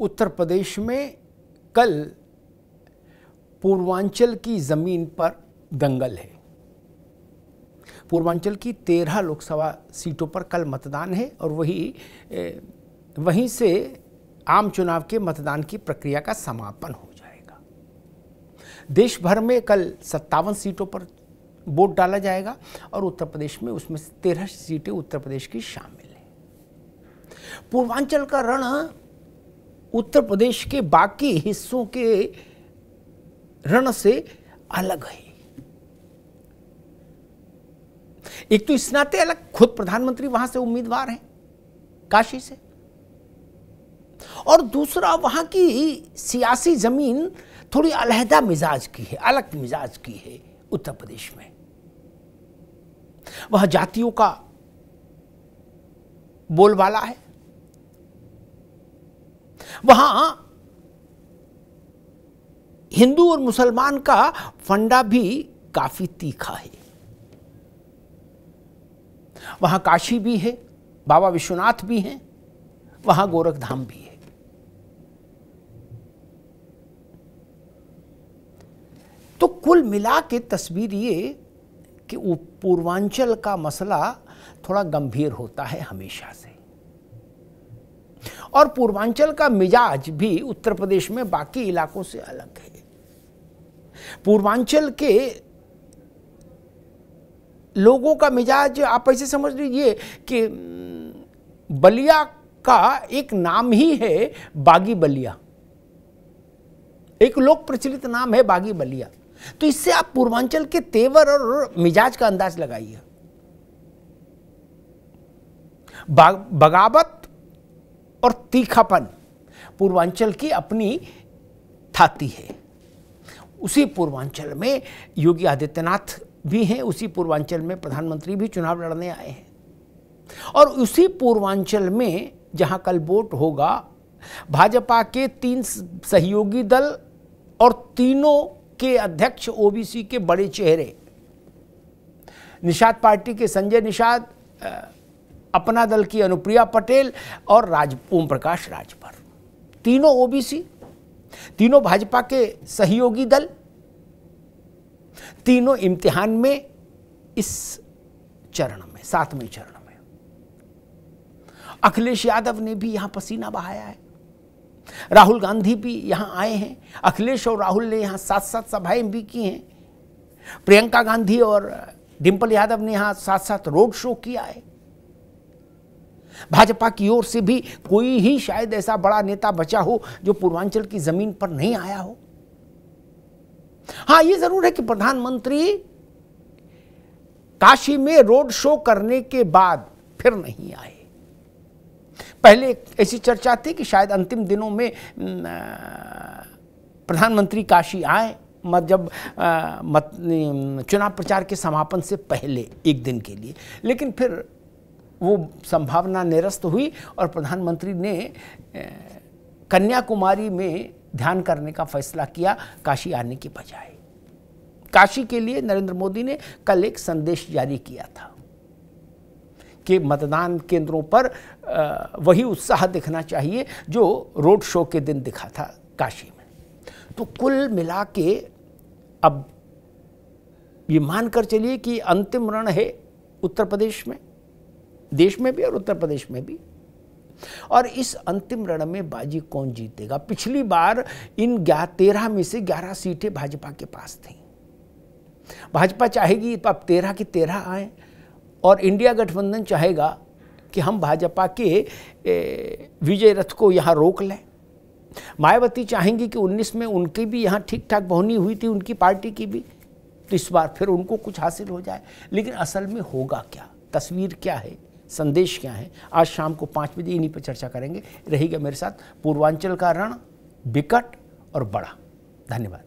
उत्तर प्रदेश में कल पूर्वांचल की ज़मीन पर दंगल है पूर्वांचल की तेरह लोकसभा सीटों पर कल मतदान है और वही वहीं से आम चुनाव के मतदान की प्रक्रिया का समापन हो जाएगा देश भर में कल सत्तावन सीटों पर वोट डाला जाएगा और उत्तर प्रदेश में उसमें से तेरह सीटें उत्तर प्रदेश की शामिल हैं पूर्वांचल का रण उत्तर प्रदेश के बाकी हिस्सों के रण से अलग है एक तो इस नाते अलग खुद प्रधानमंत्री वहां से उम्मीदवार हैं काशी से और दूसरा वहां की सियासी जमीन थोड़ी अलहदा मिजाज की है अलग मिजाज की है उत्तर प्रदेश में वह जातियों का बोलबाला है वहां हिंदू और मुसलमान का फंडा भी काफी तीखा है वहां काशी भी है बाबा विश्वनाथ भी हैं वहां गोरखधाम भी है तो कुल मिला के तस्वीर ये कि पूर्वांचल का मसला थोड़ा गंभीर होता है हमेशा से और पूर्वांचल का मिजाज भी उत्तर प्रदेश में बाकी इलाकों से अलग है पूर्वांचल के लोगों का मिजाज आप ऐसे समझ लीजिए कि बलिया का एक नाम ही है बागी बलिया एक लोक प्रचलित नाम है बागी बलिया तो इससे आप पूर्वांचल के तेवर और मिजाज का अंदाज लगाइए बगावत और तीखापन पूर्वांचल की अपनी थाती है उसी पूर्वांचल में योगी आदित्यनाथ भी हैं उसी पूर्वांचल में प्रधानमंत्री भी चुनाव लड़ने आए हैं और उसी पूर्वांचल में जहां कल वोट होगा भाजपा के तीन सहयोगी दल और तीनों के अध्यक्ष ओबीसी के बड़े चेहरे निषाद पार्टी के संजय निषाद अपना दल की अनुप्रिया पटेल और राज ओम प्रकाश राजभर तीनों ओबीसी तीनों भाजपा के सहयोगी दल तीनों इम्तिहान में इस चरण में सातवें चरण में अखिलेश यादव ने भी यहां पसीना बहाया है राहुल गांधी भी यहां आए हैं अखिलेश और राहुल ने यहां साथ साथ सभाएं भी की हैं प्रियंका गांधी और डिम्पल यादव ने यहां साथ साथ रोड शो किया है भाजपा की ओर से भी कोई ही शायद ऐसा बड़ा नेता बचा हो जो पूर्वांचल की जमीन पर नहीं आया हो हाँ यह जरूर है कि प्रधानमंत्री काशी में रोड शो करने के बाद फिर नहीं आए पहले ऐसी चर्चा थी कि शायद अंतिम दिनों में प्रधानमंत्री काशी आए मत जब आ, मत चुनाव प्रचार के समापन से पहले एक दिन के लिए लेकिन फिर वो संभावना निरस्त हुई और प्रधानमंत्री ने कन्याकुमारी में ध्यान करने का फैसला किया काशी आने के बजाय काशी के लिए नरेंद्र मोदी ने कल एक संदेश जारी किया था कि मतदान केंद्रों पर वही उत्साह दिखना चाहिए जो रोड शो के दिन दिखा था काशी में तो कुल मिला के अब ये मानकर चलिए कि अंतिम रण है उत्तर प्रदेश में देश में भी और उत्तर प्रदेश में भी और इस अंतिम रण में बाजी कौन जीतेगा पिछली बार इन तेरह में से ग्यारह सीटें भाजपा के पास थी भाजपा चाहेगी तो अब तेरह की तेरह आए और इंडिया गठबंधन चाहेगा कि हम भाजपा के विजय रथ को यहां रोक लें मायावती चाहेंगी कि 19 में उनकी भी यहां ठीक ठाक बहुनी हुई थी उनकी पार्टी की भी तो इस बार फिर उनको कुछ हासिल हो जाए लेकिन असल में होगा क्या तस्वीर क्या है संदेश क्या है आज शाम को पाँच बजे इन्हीं पर चर्चा करेंगे रहेगा मेरे साथ पूर्वांचल का रण विकट और बड़ा धन्यवाद